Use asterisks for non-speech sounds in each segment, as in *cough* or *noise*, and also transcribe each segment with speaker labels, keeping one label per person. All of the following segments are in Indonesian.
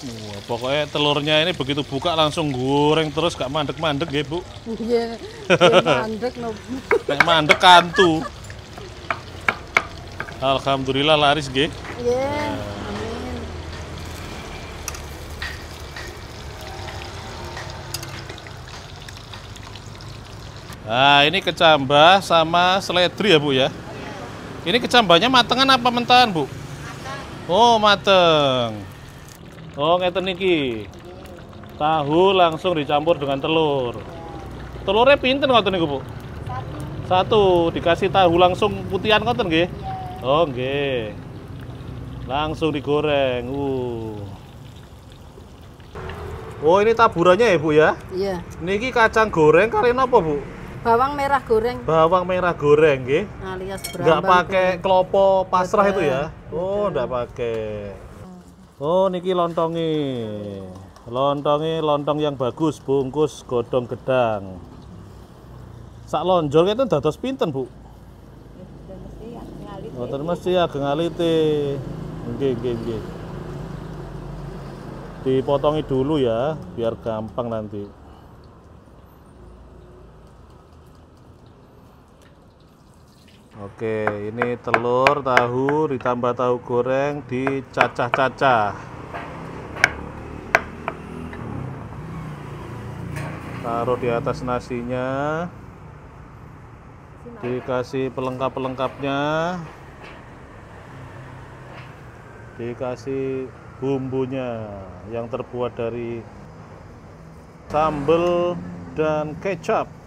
Speaker 1: Wah, pokoknya telurnya ini begitu buka langsung goreng terus gak mandek-mandek ya, Bu.
Speaker 2: Iya. *laughs* mandek no.
Speaker 1: mandek kantu. Alhamdulillah laris nggih.
Speaker 2: Iya. Amin.
Speaker 1: Nah, ini kecambah sama seledri ya, Bu ya. Ini kecambahnya matengan apa mentahan, Bu? Mateng. Oh, mateng. Oh, ngeten niki. Tahu langsung dicampur dengan telur. Telurnya pinten ngoten niku, Bu? Satu. dikasih tahu langsung putihan ngoten nggih? Iya. Oh, nggih. Langsung digoreng. Uh. Oh, ini taburannya ya, Bu ya? Iya. Niki kacang goreng kalian apa, Bu?
Speaker 2: Bawang merah goreng.
Speaker 1: Bawang merah goreng nggih. Alias berambang. Enggak pakai kelopo pasrah Betul. itu ya? Oh, enggak pakai. Oh niki lontongi. Lontongi lontong yang bagus bungkus godong gedang. Sak lonjol itu dados pinten, Bu? Mboten mesti ageng alite. Nggih, nggih, nggih. Dipotongi dulu ya biar gampang nanti. Oke, ini telur tahu ditambah tahu goreng dicacah-cacah. Taruh di atas nasinya. Dikasih pelengkap-pelengkapnya. Dikasih bumbunya yang terbuat dari sambal dan kecap.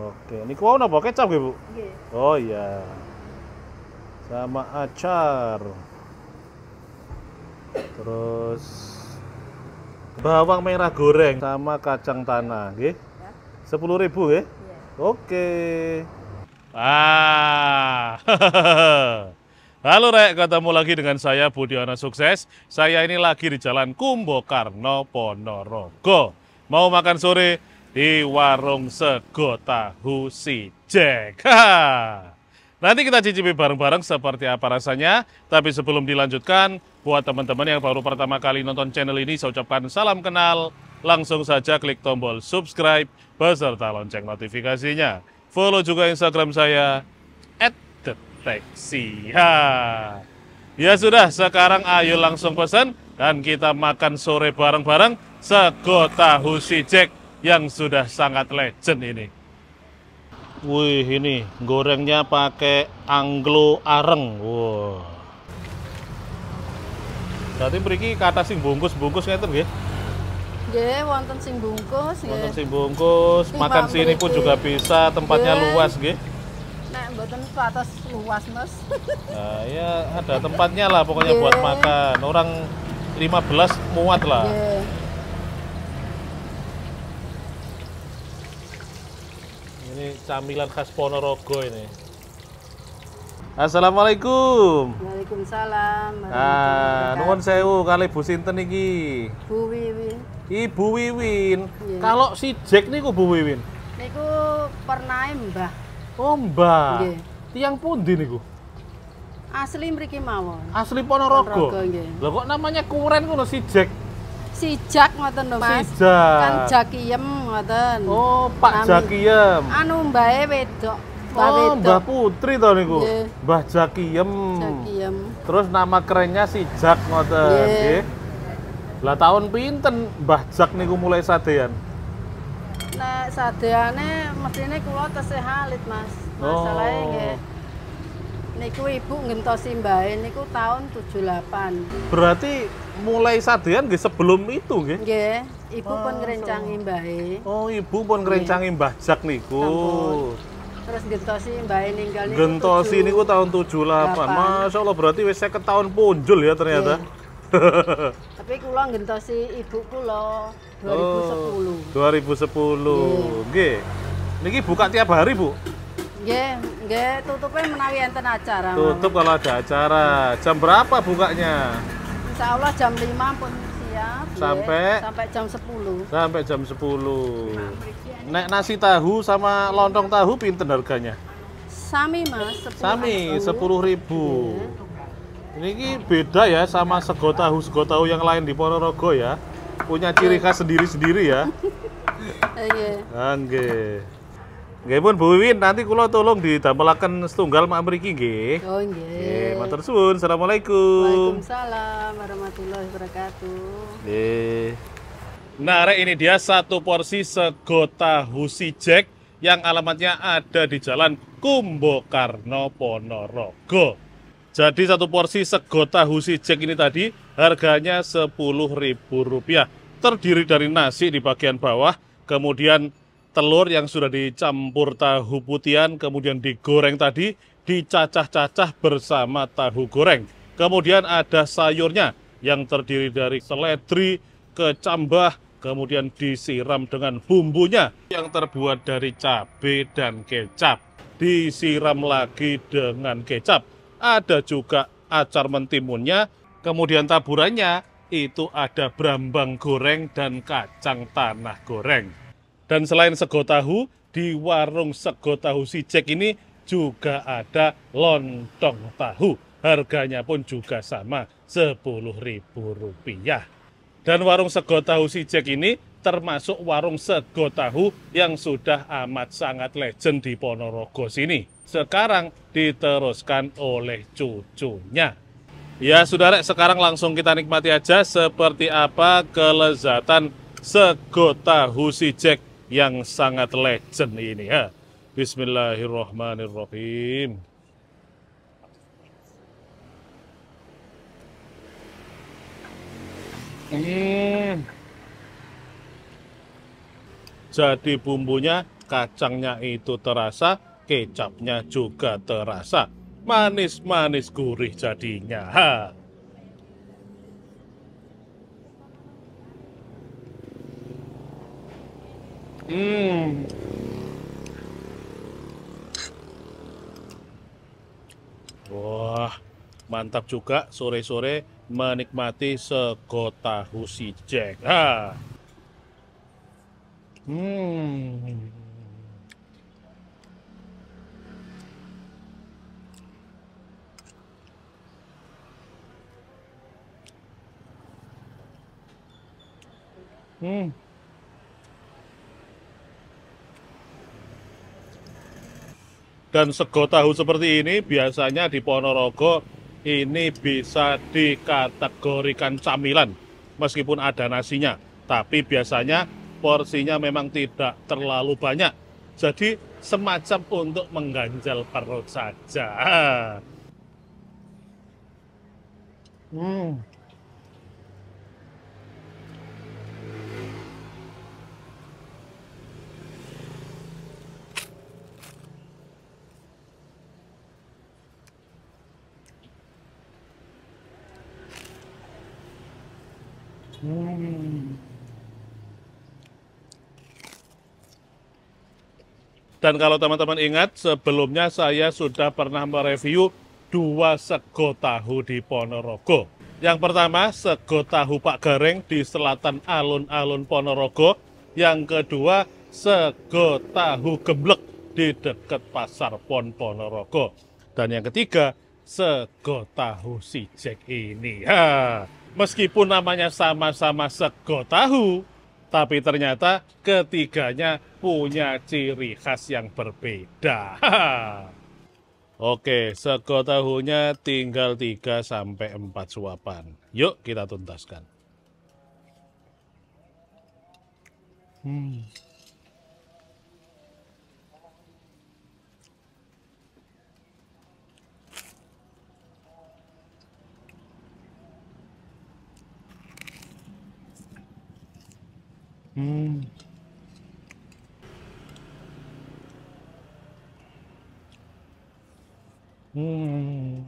Speaker 1: Oke, ini kuah apa kecap ya, Bu? Nggih. Oh iya. Sama acar. Terus bawang merah goreng sama kacang tanah, nggih. Ya. Sepuluh ribu nggih? Iya. Oke. Ah. *laughs* Halo Rek, ketemu lagi dengan saya Budiono Sukses. Saya ini lagi di Jalan Kumbokarno Ponorogo. Mau makan sore di warung sego tahu si Jack. Nanti kita cicipi bareng-bareng seperti apa rasanya. Tapi sebelum dilanjutkan, buat teman-teman yang baru pertama kali nonton channel ini, saya ucapkan salam kenal. Langsung saja klik tombol subscribe beserta lonceng notifikasinya. Follow juga Instagram saya, @deteksi. Ya sudah, sekarang ayo langsung pesan dan kita makan sore bareng-bareng sego tahu si Jack yang sudah sangat legend ini. Wih, ini gorengnya pakai anglo areng. Wow. Berarti mriki kata sing bungkus-bungkus ngeten nggih.
Speaker 2: Nggih, wonten sing bungkus nggih. Wonten sing
Speaker 1: bungkus, makan sini pun juga bisa, tempatnya Gye. luas nggih.
Speaker 2: Nek mboten atas luas, Mas.
Speaker 1: Nah, *laughs* ya ada tempatnya lah pokoknya Gye. buat makan. Orang 15 muat lah. Gye. ini camilan khas Ponorogo ini. Assalamualaikum.
Speaker 2: Waalaikumsalam. Ah, nuwun
Speaker 1: sewu kali Bu sinten iki?
Speaker 2: Bu Wiwin.
Speaker 1: Ibu Wiwin. Yeah. Kalau si Jack niku Bu Wiwin.
Speaker 2: Niku pernah Mbah. Oh, Mbah. Nggih. Yeah.
Speaker 1: Tiang pundi niku?
Speaker 2: Asli mriki mawon. Asli Ponorogo. Ponorogo nggih. Lah kok namanya kuren ngono si Jack? Sijak ngoten lho Mas. Sijak. Kan Jakiyem ngoten. Oh, Pak Nami. Jakiyem. Anu mbae wedok. Mbah oh, Mbah
Speaker 1: Putri to niku. Yeah. Mbah Jakiyem. Jakiyem. Terus nama kerennya Sijak ngoten. Nggih. Yeah. Lah tahun pinten Mbah Jak niku mulai sadean?
Speaker 2: Nek nah, sadeane mestine kula tesih halit, Mas. Masalahnya oh. nggih niku ibu ngentosi bayi, niku tahun 78.
Speaker 1: Berarti mulai sadean nggih sebelum itu nggih?
Speaker 2: Nggih. Ibu oh, pun ngrencangi mbahe. Oh,
Speaker 1: ibu pun ngrencangi Mbah Jak niku.
Speaker 2: Terus gentosi bayi ninggal niku. Gentosi
Speaker 1: niku tahun 78. Masya Allah berarti wis 50 tahun punjul ya ternyata.
Speaker 2: Tapi kula gentosi ibu kula 2010.
Speaker 1: Oh, 2010. Nggih. Niki buka tiap hari, Bu?
Speaker 2: Nggih, Nggak, tutupnya menawi enten acara. Tutup
Speaker 1: kalau ada acara. Jam berapa bukanya?
Speaker 2: Insya Allah jam 5 pun siap. Sampai sampai jam 10.
Speaker 1: Sampai jam 10. Nah, Nek nasi tahu sama lontong tahu pinten harganya?
Speaker 2: Sami, Mas. 10 Sami,
Speaker 1: ribu. Ini iya. ki beda ya sama sego tahu sego tahu yang lain di Ponorogo ya. Punya ciri khas sendiri-sendiri ya. Oke. *laughs* Okay. Iya. Ah, Gak pun Bu Wiwin, nanti kulo tolong ditampilkan setunggal mak mriki nggih. Oh
Speaker 2: nggih. matur
Speaker 1: suun, Assalamualaikum.
Speaker 2: Waalaikumsalam warahmatullahi wabarakatuh.
Speaker 1: Nggih. Nah, re, ini dia satu porsi segota husi jack yang alamatnya ada di Jalan Kumbo Karno Ponorogo. Jadi satu porsi segota husi jack ini tadi harganya Rp10.000. Terdiri dari nasi di bagian bawah, kemudian telur yang sudah dicampur tahu putian kemudian digoreng tadi dicacah-cacah bersama tahu goreng. Kemudian ada sayurnya yang terdiri dari seledri, kecambah, kemudian disiram dengan bumbunya yang terbuat dari cabai dan kecap. Disiram lagi dengan kecap. Ada juga acar mentimunnya, kemudian taburannya itu ada brambang goreng dan kacang tanah goreng. Dan selain sego tahu, di warung sego tahu si Jack ini juga ada lontong tahu. Harganya pun juga sama, Rp10.000. Dan warung sego tahu si Jack ini termasuk warung sego tahu yang sudah amat sangat legend di Ponorogo sini. Sekarang diteruskan oleh cucunya. Ya saudara, sekarang langsung kita nikmati aja seperti apa kelezatan sego tahu si Jack yang sangat legend ini ya. Bismillahirrahmanirrahim. Hmm. Jadi bumbunya kacangnya itu terasa, kecapnya juga terasa. Manis-manis gurih jadinya. Ha. Hmm. Wah, mantap juga sore-sore menikmati segota husi Jack. Ah. Hmm. Hmm. Dan sego tahu seperti ini biasanya di Ponorogo ini bisa dikategorikan camilan meskipun ada nasinya. Tapi biasanya porsinya memang tidak terlalu banyak. Jadi semacam untuk mengganjal perut saja. Hmm. Dan kalau teman-teman ingat, sebelumnya saya sudah pernah mereview dua sego tahu di Ponorogo. Yang pertama, sego tahu Pak Gareng di selatan alun-alun Ponorogo. Yang kedua, sego tahu gemblek di dekat pasar Pon Ponorogo. Dan yang ketiga, sego tahu si Jack ini. Ha. Meskipun namanya sama-sama sego tahu, tapi ternyata ketiganya punya ciri khas yang berbeda. *laughs* Oke, sego tahunya tinggal 3 sampai 4 suapan. Yuk kita tuntaskan. Hmm. 嗯嗯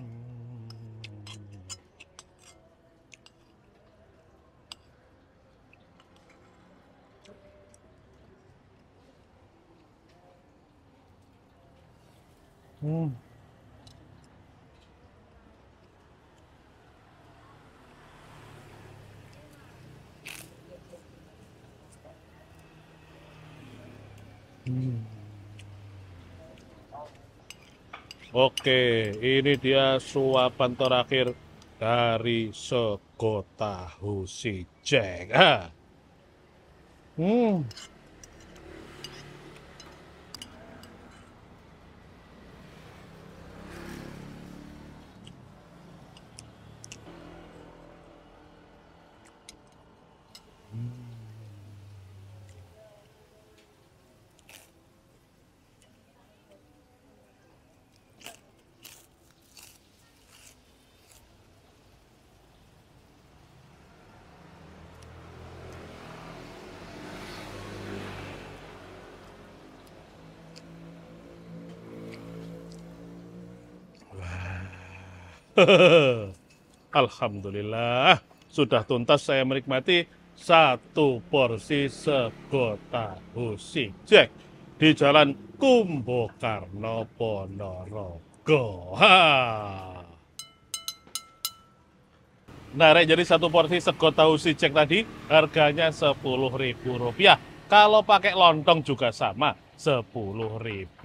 Speaker 1: 嗯。Oke, ini dia suapan terakhir dari Sego Tahu Si Jack. Ah. Hmm. *laughs* Alhamdulillah, sudah tuntas saya menikmati satu porsi segota husi jack di Jalan Kumbokarno Ponorogo. Nah, Rek, jadi satu porsi sego tahu si cek tadi harganya Rp10.000. Kalau pakai lontong juga sama, Rp10.000.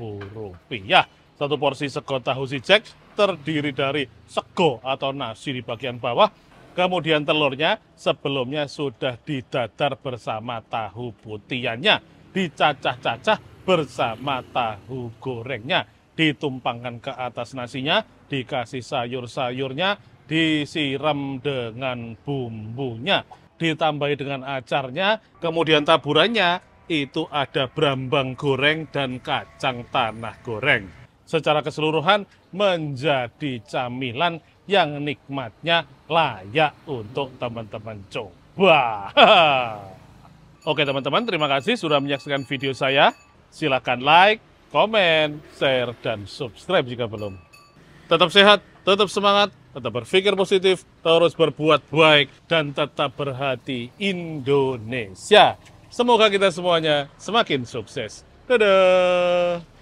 Speaker 1: Satu porsi sego tahu si cek terdiri dari sek lego atau nasi di bagian bawah. Kemudian telurnya sebelumnya sudah didadar bersama tahu putihannya, dicacah-cacah bersama tahu gorengnya, ditumpangkan ke atas nasinya, dikasih sayur-sayurnya, disiram dengan bumbunya, ditambahi dengan acarnya, kemudian taburannya itu ada brambang goreng dan kacang tanah goreng secara keseluruhan menjadi camilan yang nikmatnya layak untuk teman-teman coba. *laughs* Oke teman-teman, terima kasih sudah menyaksikan video saya. Silahkan like, komen, share, dan subscribe jika belum. Tetap sehat, tetap semangat, tetap berpikir positif, terus berbuat baik, dan tetap berhati Indonesia. Semoga kita semuanya semakin sukses. Dadah!